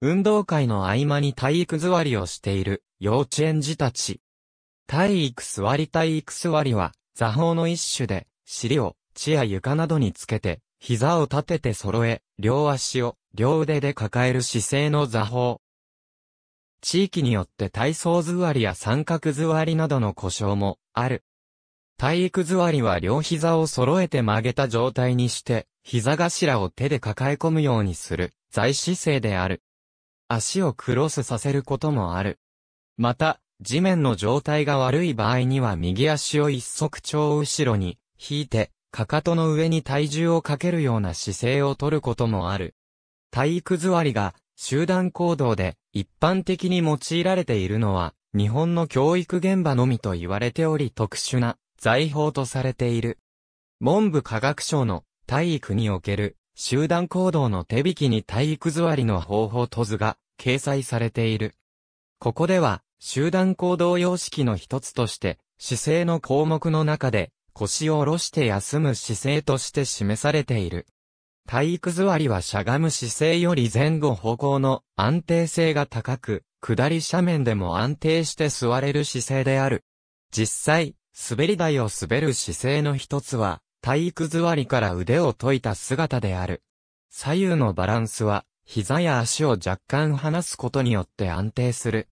運動会の合間に体育座りをしている幼稚園児たち。体育座り体育座りは、座法の一種で、尻を地や床などにつけて、膝を立てて揃え、両足を両腕で抱える姿勢の座法。地域によって体操座りや三角座りなどの故障もある。体育座りは両膝を揃えて曲げた状態にして、膝頭を手で抱え込むようにする、在姿勢である。足をクロスさせることもある。また、地面の状態が悪い場合には右足を一足超後ろに引いて、かかとの上に体重をかけるような姿勢をとることもある。体育座りが集団行動で一般的に用いられているのは日本の教育現場のみと言われており特殊な財宝とされている。文部科学省の体育における集団行動の手引きに体育座りの方法と図が掲載されている。ここでは、集団行動様式の一つとして、姿勢の項目の中で、腰を下ろして休む姿勢として示されている。体育座りはしゃがむ姿勢より前後方向の安定性が高く、下り斜面でも安定して座れる姿勢である。実際、滑り台を滑る姿勢の一つは、体育座りから腕を解いた姿である。左右のバランスは、膝や足を若干離すことによって安定する。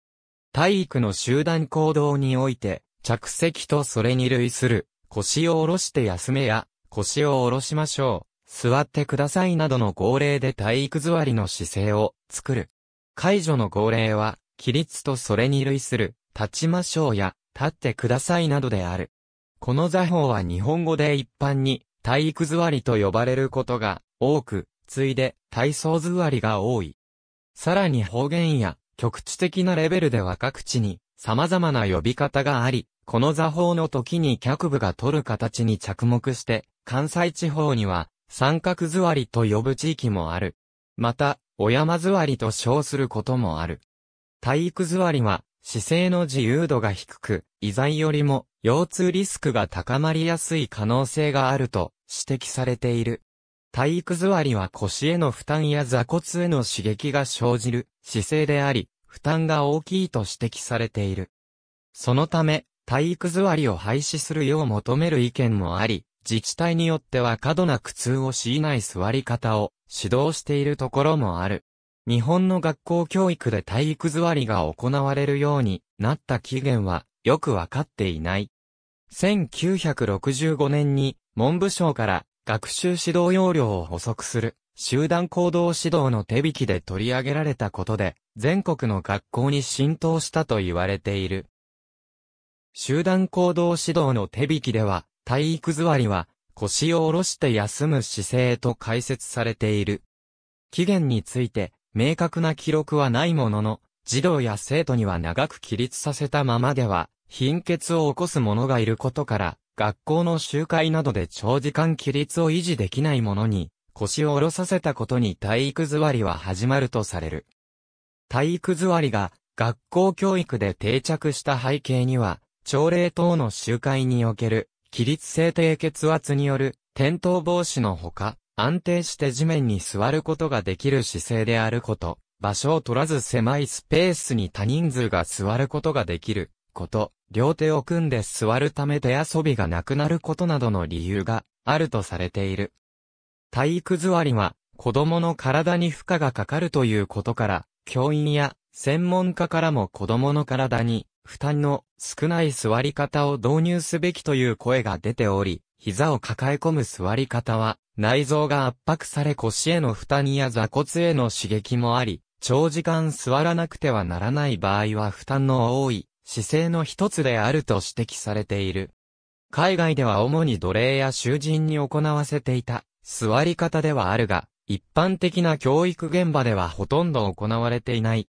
体育の集団行動において、着席とそれに類する、腰を下ろして休めや、腰を下ろしましょう、座ってくださいなどの号令で体育座りの姿勢を作る。解除の号令は、起立とそれに類する、立ちましょうや、立ってくださいなどである。この座法は日本語で一般に体育座りと呼ばれることが多く、ついで体操座りが多い。さらに方言や局地的なレベルでは各地に様々な呼び方があり、この座法の時に脚部が取る形に着目して、関西地方には三角座りと呼ぶ地域もある。また、お山座りと称することもある。体育座りは姿勢の自由度が低く、遺在よりも腰痛リスクが高まりやすい可能性があると指摘されている。体育座りは腰への負担や座骨への刺激が生じる姿勢であり、負担が大きいと指摘されている。そのため、体育座りを廃止するよう求める意見もあり、自治体によっては過度な苦痛を強いない座り方を指導しているところもある。日本の学校教育で体育座りが行われるようになった起源はよくわかっていない。1965年に文部省から学習指導要領を補足する集団行動指導の手引きで取り上げられたことで全国の学校に浸透したと言われている。集団行動指導の手引きでは体育座りは腰を下ろして休む姿勢と解説されている。起源について明確な記録はないものの、児童や生徒には長く起立させたままでは、貧血を起こす者がいることから、学校の集会などで長時間起立を維持できない者に、腰を下ろさせたことに体育座りは始まるとされる。体育座りが学校教育で定着した背景には、朝礼等の集会における、起立性低血圧による転倒防止のほか、安定して地面に座ることができる姿勢であること、場所を取らず狭いスペースに多人数が座ることができること、両手を組んで座るため手遊びがなくなることなどの理由があるとされている。体育座りは子供の体に負荷がかかるということから、教員や専門家からも子供の体に負担の少ない座り方を導入すべきという声が出ており、膝を抱え込む座り方は内臓が圧迫され腰への負担や座骨への刺激もあり、長時間座らなくてはならない場合は負担の多い姿勢の一つであると指摘されている。海外では主に奴隷や囚人に行わせていた座り方ではあるが、一般的な教育現場ではほとんど行われていない。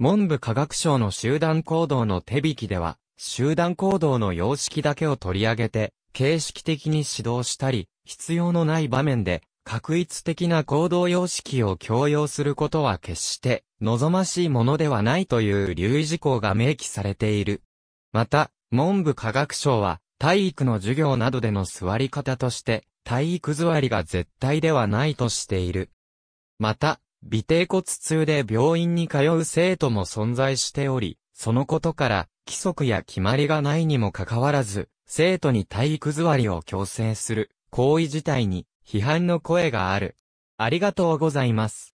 文部科学省の集団行動の手引きでは、集団行動の様式だけを取り上げて、形式的に指導したり、必要のない場面で、確一的な行動様式を強要することは決して望ましいものではないという留意事項が明記されている。また、文部科学省は、体育の授業などでの座り方として、体育座りが絶対ではないとしている。また、尾低骨痛で病院に通う生徒も存在しており、そのことから、規則や決まりがないにもかかわらず、生徒に体育座りを強制する行為自体に批判の声がある。ありがとうございます。